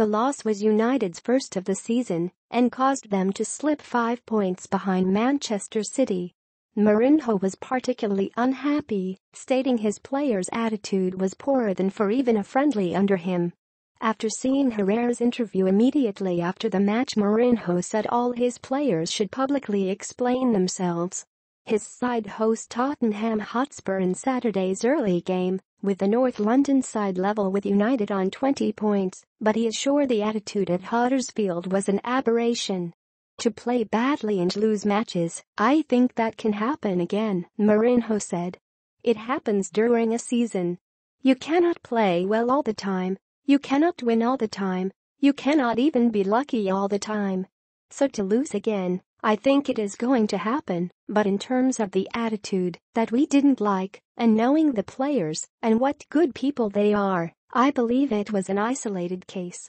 The loss was United's first of the season and caused them to slip five points behind Manchester City. Marinho was particularly unhappy, stating his players' attitude was poorer than for even a friendly under him. After seeing Herrera's interview immediately after the match Marinho said all his players should publicly explain themselves his side host Tottenham Hotspur in Saturday's early game, with the North London side level with United on 20 points, but he is sure the attitude at Huddersfield was an aberration. To play badly and lose matches, I think that can happen again, Marinho said. It happens during a season. You cannot play well all the time, you cannot win all the time, you cannot even be lucky all the time. So to lose again, I think it is going to happen, but in terms of the attitude that we didn't like and knowing the players and what good people they are, I believe it was an isolated case.